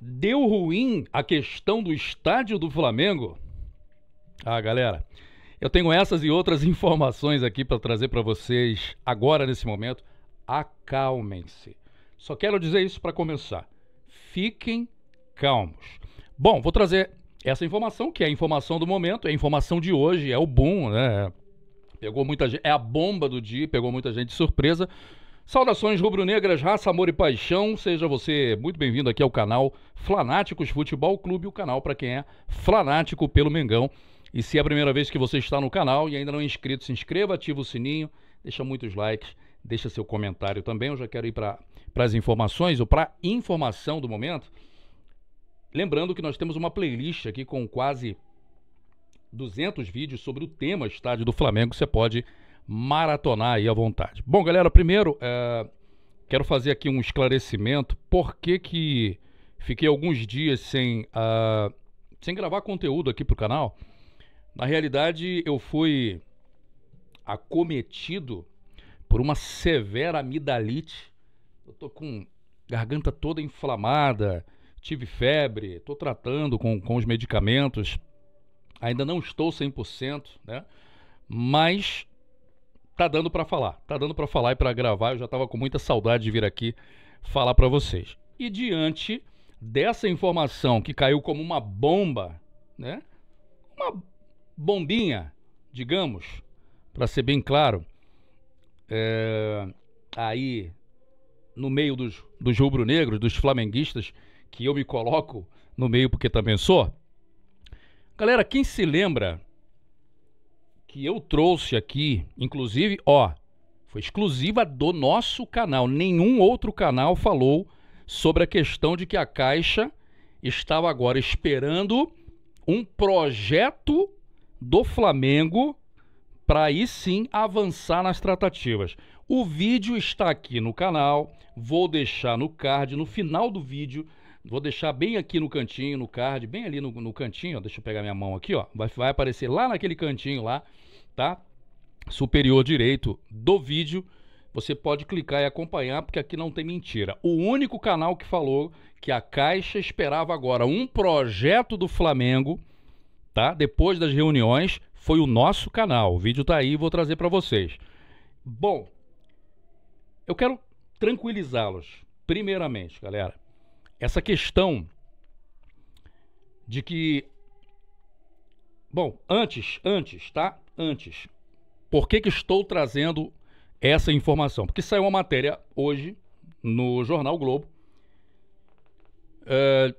Deu ruim a questão do estádio do Flamengo? Ah, galera, eu tenho essas e outras informações aqui para trazer para vocês agora nesse momento. Acalmem-se. Só quero dizer isso para começar. Fiquem calmos. Bom, vou trazer essa informação, que é a informação do momento, é a informação de hoje, é o boom, né? Pegou muita gente, é a bomba do dia, pegou muita gente de surpresa. Saudações rubro-negras, raça, amor e paixão. Seja você muito bem-vindo aqui ao canal Flanáticos Futebol Clube, o canal para quem é fanático pelo Mengão. E se é a primeira vez que você está no canal e ainda não é inscrito, se inscreva, ativa o sininho, deixa muitos likes, deixa seu comentário também. Eu já quero ir para as informações ou para informação do momento. Lembrando que nós temos uma playlist aqui com quase 200 vídeos sobre o tema Estádio do Flamengo. Você pode maratonar aí à vontade. Bom, galera, primeiro é, quero fazer aqui um esclarecimento. Por que que fiquei alguns dias sem, uh, sem gravar conteúdo aqui pro canal? Na realidade, eu fui acometido por uma severa amidalite. Eu tô com garganta toda inflamada, tive febre, tô tratando com, com os medicamentos. Ainda não estou 100%, né? Mas tá dando para falar, tá dando para falar e para gravar. Eu já estava com muita saudade de vir aqui falar para vocês. E diante dessa informação que caiu como uma bomba, né? Uma bombinha, digamos, para ser bem claro, é, aí no meio dos, dos rubro-negros, dos flamenguistas, que eu me coloco no meio porque também sou. Galera, quem se lembra que eu trouxe aqui, inclusive, ó, foi exclusiva do nosso canal. Nenhum outro canal falou sobre a questão de que a Caixa estava agora esperando um projeto do Flamengo para aí sim avançar nas tratativas. O vídeo está aqui no canal, vou deixar no card, no final do vídeo, vou deixar bem aqui no cantinho, no card, bem ali no, no cantinho, ó, deixa eu pegar minha mão aqui, ó, vai, vai aparecer lá naquele cantinho lá, tá? Superior direito do vídeo. Você pode clicar e acompanhar, porque aqui não tem mentira. O único canal que falou que a Caixa esperava agora um projeto do Flamengo, tá? Depois das reuniões, foi o nosso canal. O vídeo tá aí, vou trazer para vocês. Bom, eu quero tranquilizá-los. Primeiramente, galera, essa questão de que Bom, antes, antes, tá? antes. Por que, que estou trazendo essa informação? Porque saiu uma matéria hoje no Jornal Globo é,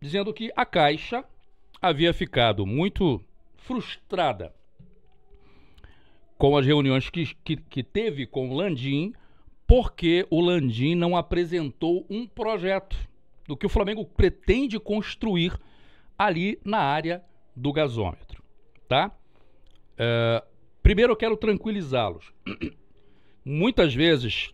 dizendo que a Caixa havia ficado muito frustrada com as reuniões que, que, que, teve com o Landim, porque o Landim não apresentou um projeto do que o Flamengo pretende construir ali na área do gasômetro, tá? É, primeiro eu quero tranquilizá-los. Muitas vezes,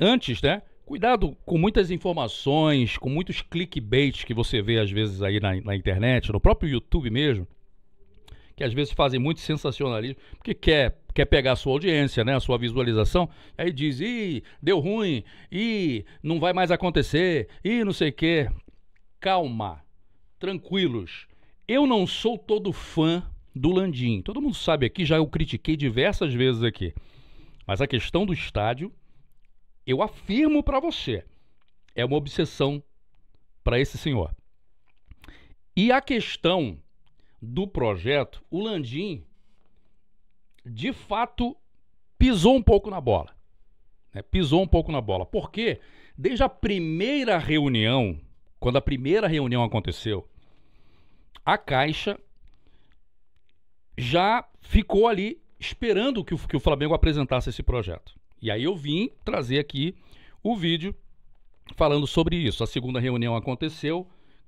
antes, né? Cuidado com muitas informações, com muitos clickbaits que você vê às vezes aí na, na internet, no próprio YouTube mesmo, que às vezes fazem muito sensacionalismo, porque quer quer pegar a sua audiência, né, a sua visualização, aí diz, ih, deu ruim, e não vai mais acontecer, e não sei o quê. Calma, tranquilos. Eu não sou todo fã do Landim. Todo mundo sabe aqui, já eu critiquei diversas vezes aqui. Mas a questão do estádio, eu afirmo para você, é uma obsessão para esse senhor. E a questão do projeto, o Landim, de fato, pisou um pouco na bola. Né? Pisou um pouco na bola. Porque desde a primeira reunião, quando a primeira reunião aconteceu, a Caixa já ficou ali esperando que o, que o Flamengo apresentasse esse projeto. E aí eu vim trazer aqui o vídeo falando sobre isso. A segunda reunião aconteceu.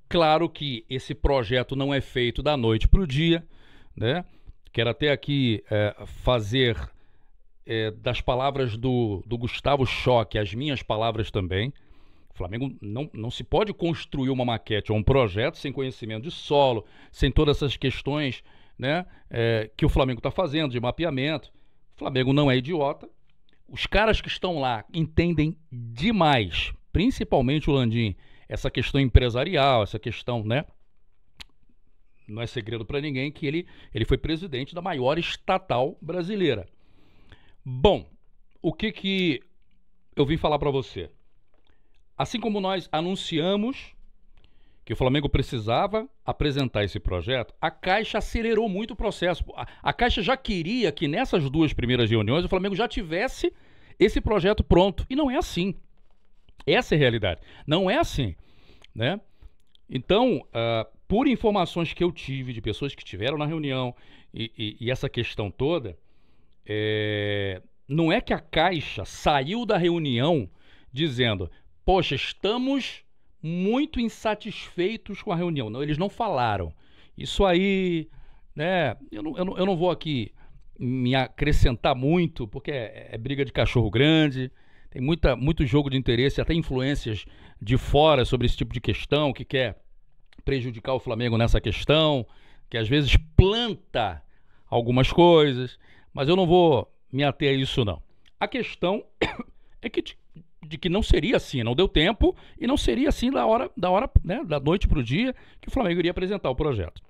Claro que esse projeto não é feito da noite para o dia, né? Quero até aqui é, fazer é, das palavras do, do Gustavo Choque as minhas palavras também. O Flamengo não, não se pode construir uma maquete ou um projeto sem conhecimento de solo, sem todas essas questões né, é, que o Flamengo está fazendo, de mapeamento. O Flamengo não é idiota. Os caras que estão lá entendem demais, principalmente o Landim, essa questão empresarial, essa questão, né? Não é segredo para ninguém que ele, ele foi presidente da maior estatal brasileira. Bom, o que que eu vim falar para você? Assim como nós anunciamos que o Flamengo precisava apresentar esse projeto, a Caixa acelerou muito o processo. A, a, Caixa já queria que nessas duas primeiras reuniões o Flamengo já tivesse esse projeto pronto. E não é assim. Essa é a realidade. Não é assim. Né? Então, uh, por informações que eu tive de pessoas que estiveram na reunião e, e, e essa questão toda, é, não é que a Caixa saiu da reunião dizendo: Poxa, estamos muito insatisfeitos com a reunião. Não, eles não falaram. Isso aí, né? Eu não, eu não, eu não vou aqui me acrescentar muito, porque é, é briga de cachorro grande, tem muita, muito jogo de interesse, até influências de fora sobre esse tipo de questão, que quer prejudicar o Flamengo nessa questão, que às vezes planta algumas coisas, mas eu não vou me ater a isso não. A questão é que de que não seria assim, não deu tempo e não seria assim da hora, da hora, né, da noite para o dia que o Flamengo iria apresentar o projeto.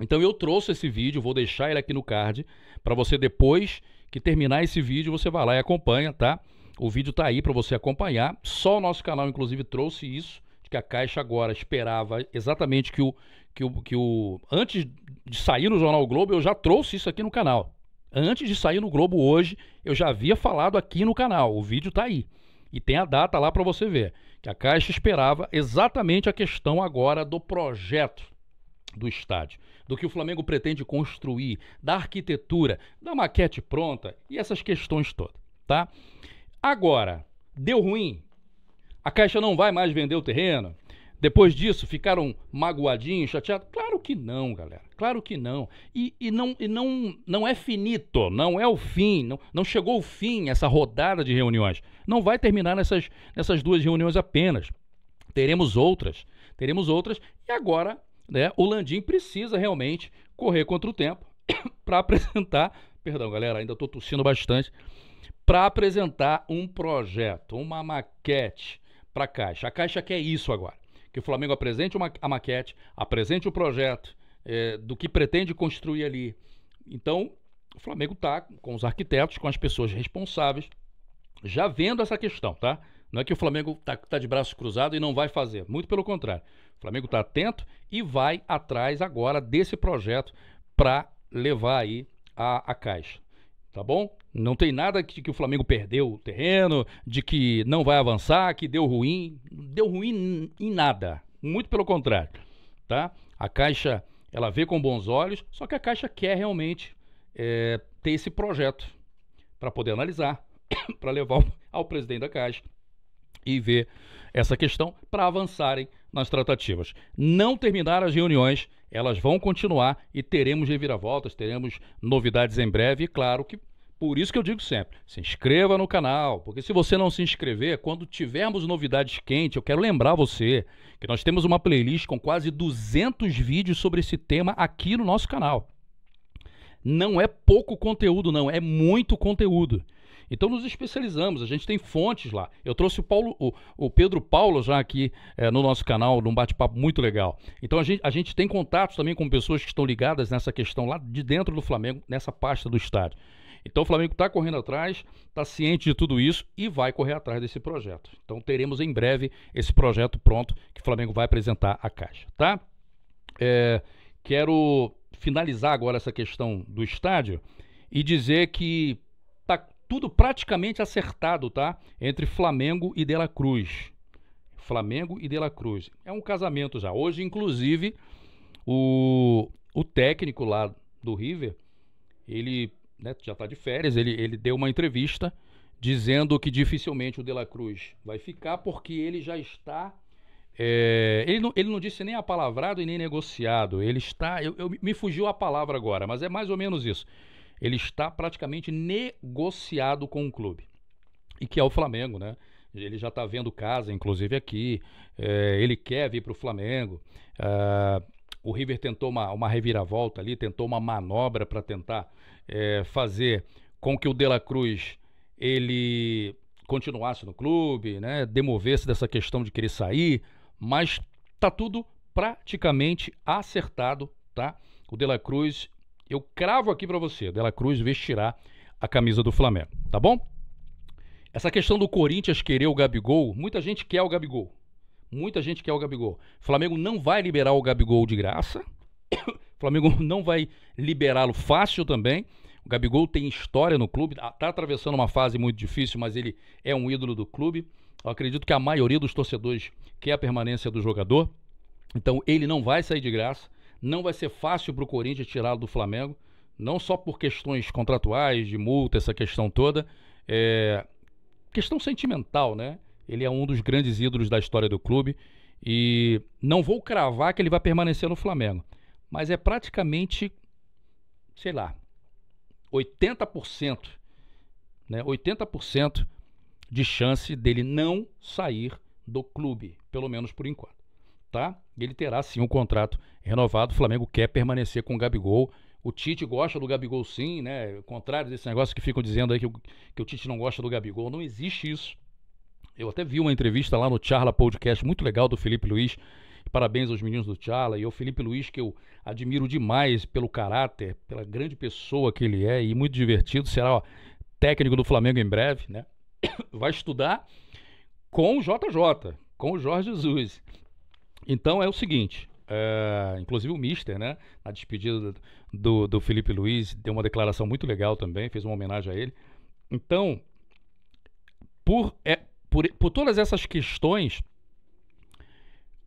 Então eu trouxe esse vídeo, vou deixar ele aqui no card para você depois que terminar esse vídeo você vai lá e acompanha, tá? O vídeo está aí para você acompanhar. Só o nosso canal inclusive trouxe isso, de que a Caixa agora esperava exatamente que o que o, que o antes de sair no jornal o Globo, eu já trouxe isso aqui no canal. Antes de sair no Globo hoje, eu já havia falado aqui no canal. O vídeo está aí. E tem a data lá para você ver, que a Caixa esperava exatamente a questão agora do projeto do estádio, do que o Flamengo pretende construir, da arquitetura, da maquete pronta e essas questões todas, tá? Agora, deu ruim. A Caixa não vai mais vender o terreno. Depois disso, ficaram magoadinhos, chateados? Claro que não, galera. Claro que não. E, e, não, e não, não é finito, não é o fim, não, não chegou o fim essa rodada de reuniões. Não vai terminar nessas, nessas duas reuniões apenas. Teremos outras. Teremos outras. E agora, né, o Landim precisa realmente correr contra o tempo para apresentar. Perdão, galera, ainda estou tossindo bastante. Para apresentar um projeto, uma maquete para a Caixa. A Caixa quer isso agora que o Flamengo apresente uma, a maquete, apresente o projeto é, do que pretende construir ali. Então, o Flamengo está com os arquitetos, com as pessoas responsáveis, já vendo essa questão, tá? Não é que o Flamengo está tá de braços cruzados e não vai fazer, muito pelo contrário. O Flamengo está atento e vai atrás agora desse projeto para levar aí a, a caixa. Tá bom? Não tem nada que, que o Flamengo perdeu o terreno, de que não vai avançar, que deu ruim. Deu ruim em nada. Muito pelo contrário. Tá? A Caixa, ela vê com bons olhos, só que a Caixa quer realmente é, ter esse projeto para poder analisar, para levar ao presidente da Caixa e ver essa questão para avançarem nas tratativas. Não terminar as reuniões, elas vão continuar e teremos reviravoltas, teremos novidades em breve. E claro que por isso que eu digo sempre, se inscreva no canal, porque se você não se inscrever, quando tivermos novidades quentes, eu quero lembrar você que nós temos uma playlist com quase 200 vídeos sobre esse tema aqui no nosso canal. Não é pouco conteúdo, não, é muito conteúdo. Então nos especializamos, a gente tem fontes lá. Eu trouxe o, Paulo, o, o Pedro Paulo já aqui é, no nosso canal, num bate-papo muito legal. Então a gente, a gente tem contatos também com pessoas que estão ligadas nessa questão lá de dentro do Flamengo, nessa pasta do estádio. Então o Flamengo está correndo atrás, está ciente de tudo isso e vai correr atrás desse projeto. Então teremos em breve esse projeto pronto que o Flamengo vai apresentar à Caixa, tá? É, quero finalizar agora essa questão do estádio e dizer que tá tudo praticamente acertado, tá? Entre Flamengo e Dela Cruz. Flamengo e Dela Cruz. É um casamento já. Hoje, inclusive, o, o técnico lá do River, ele né, já está de férias, ele, ele deu uma entrevista dizendo que dificilmente o De La Cruz vai ficar porque ele já está. É, ele, não, ele não disse nem apalavrado e nem negociado. Ele está. Eu, eu, me fugiu a palavra agora, mas é mais ou menos isso. Ele está praticamente negociado com o clube. E que é o Flamengo, né? Ele já está vendo casa, inclusive aqui. É, ele quer vir para o Flamengo. É, o River tentou uma, uma reviravolta ali, tentou uma manobra para tentar é, fazer com que o De La Cruz ele continuasse no clube, né, demovesse dessa questão de querer sair, mas tá tudo praticamente acertado, tá? O De La Cruz, eu cravo aqui para você, De La Cruz vestirá a camisa do Flamengo, tá bom? Essa questão do Corinthians querer o Gabigol, muita gente quer o Gabigol. Muita gente quer o Gabigol. O Flamengo não vai liberar o Gabigol de graça. Flamengo não vai liberá-lo fácil também. O Gabigol tem história no clube, está tá atravessando uma fase muito difícil, mas ele é um ídolo do clube. Eu acredito que a maioria dos torcedores quer a permanência do jogador. Então ele não vai sair de graça. Não vai ser fácil para o Corinthians tirá-lo do Flamengo. Não só por questões contratuais, de multa, essa questão toda. É... Questão sentimental, né? Ele é um dos grandes ídolos da história do clube. E não vou cravar que ele vai permanecer no Flamengo mas é praticamente, sei lá, 80%, né? 80% de chance dele não sair do clube, pelo menos por enquanto, tá? Ele terá sim um contrato renovado. O Flamengo quer permanecer com o Gabigol. O Tite gosta do Gabigol sim, né? contrário desse negócio que ficam dizendo aí que o, que o Tite não gosta do Gabigol, não existe isso. Eu até vi uma entrevista lá no Charla Podcast muito legal do Felipe Luiz Parabéns aos meninos do Tchala e ao Felipe Luiz, que eu admiro demais pelo caráter, pela grande pessoa que ele é e muito divertido. Será ó, técnico do Flamengo em breve, né? Vai estudar com o JJ, com o Jorge Jesus. Então é o seguinte, é, inclusive o Mister, né? Na despedida do, do Felipe Luiz, deu uma declaração muito legal também, fez uma homenagem a ele. Então, por, é, por, por todas essas questões,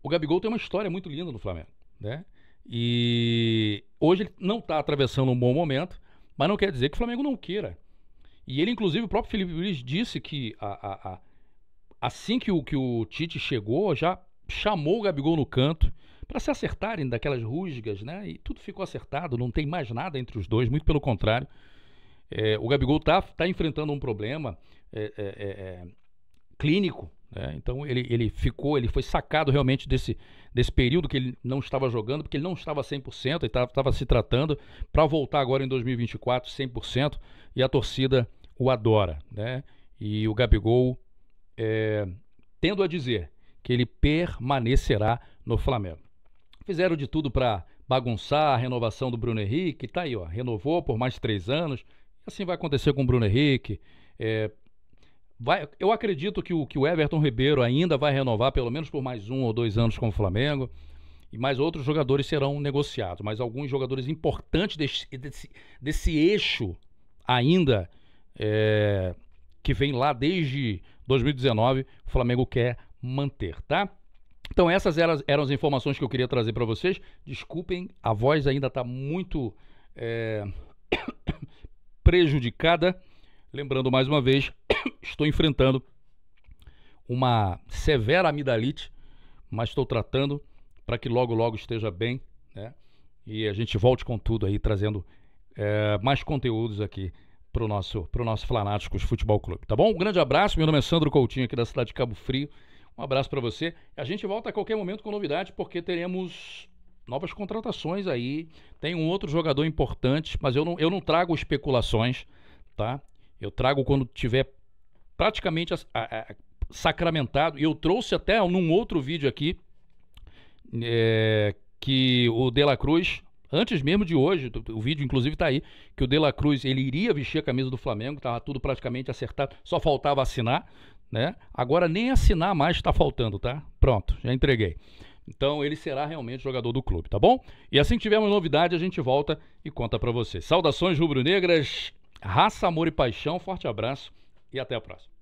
o Gabigol tem uma história muito linda no Flamengo, né? E hoje ele não está atravessando um bom momento, mas não quer dizer que o Flamengo não queira. E ele, inclusive, o próprio Felipe Luiz disse que a, a, a, assim que o, que o Tite chegou, já chamou o Gabigol no canto para se acertarem daquelas rusgas, né? E tudo ficou acertado, não tem mais nada entre os dois, muito pelo contrário. É, o Gabigol está tá enfrentando um problema é, é, é, é clínico, é, então ele, ele ficou, ele foi sacado realmente desse, desse período que ele não estava jogando, porque ele não estava 100%, ele estava se tratando para voltar agora em 2024 100% e a torcida o adora. Né? E o Gabigol, é, tendo a dizer que ele permanecerá no Flamengo. Fizeram de tudo para bagunçar a renovação do Bruno Henrique, tá aí, ó, renovou por mais três anos, assim vai acontecer com o Bruno Henrique, é, Vai, eu acredito que o, que o Everton Ribeiro ainda vai renovar pelo menos por mais um ou dois anos com o Flamengo. E mais outros jogadores serão negociados. Mas alguns jogadores importantes desse, desse, desse eixo ainda é, que vem lá desde 2019, o Flamengo quer manter, tá? Então essas eram, eram as informações que eu queria trazer para vocês. Desculpem, a voz ainda está muito é, prejudicada. Lembrando mais uma vez, estou enfrentando uma severa amidalite, mas estou tratando para que logo, logo esteja bem, né? E a gente volte com tudo aí, trazendo é, mais conteúdos aqui para o nosso, pro nosso Fanáticos Futebol Clube, tá bom? Um grande abraço, meu nome é Sandro Coutinho, aqui da cidade de Cabo Frio. Um abraço para você. A gente volta a qualquer momento com novidade, porque teremos novas contratações aí. Tem um outro jogador importante, mas eu não, eu não trago especulações, tá? Eu trago quando tiver praticamente a, a, a, sacramentado. E eu trouxe até num outro vídeo aqui é, que o De La Cruz, antes mesmo de hoje, o vídeo inclusive está aí, que o De La Cruz ele iria vestir a camisa do Flamengo, estava tudo praticamente acertado, só faltava assinar, né? Agora nem assinar mais está faltando, tá? Pronto, já entreguei. Então ele será realmente jogador do clube, tá bom? E assim que tivermos novidade, a gente volta e conta para vocês. Saudações rubro-negras. Raça, amor e paixão. Forte abraço e até a próxima.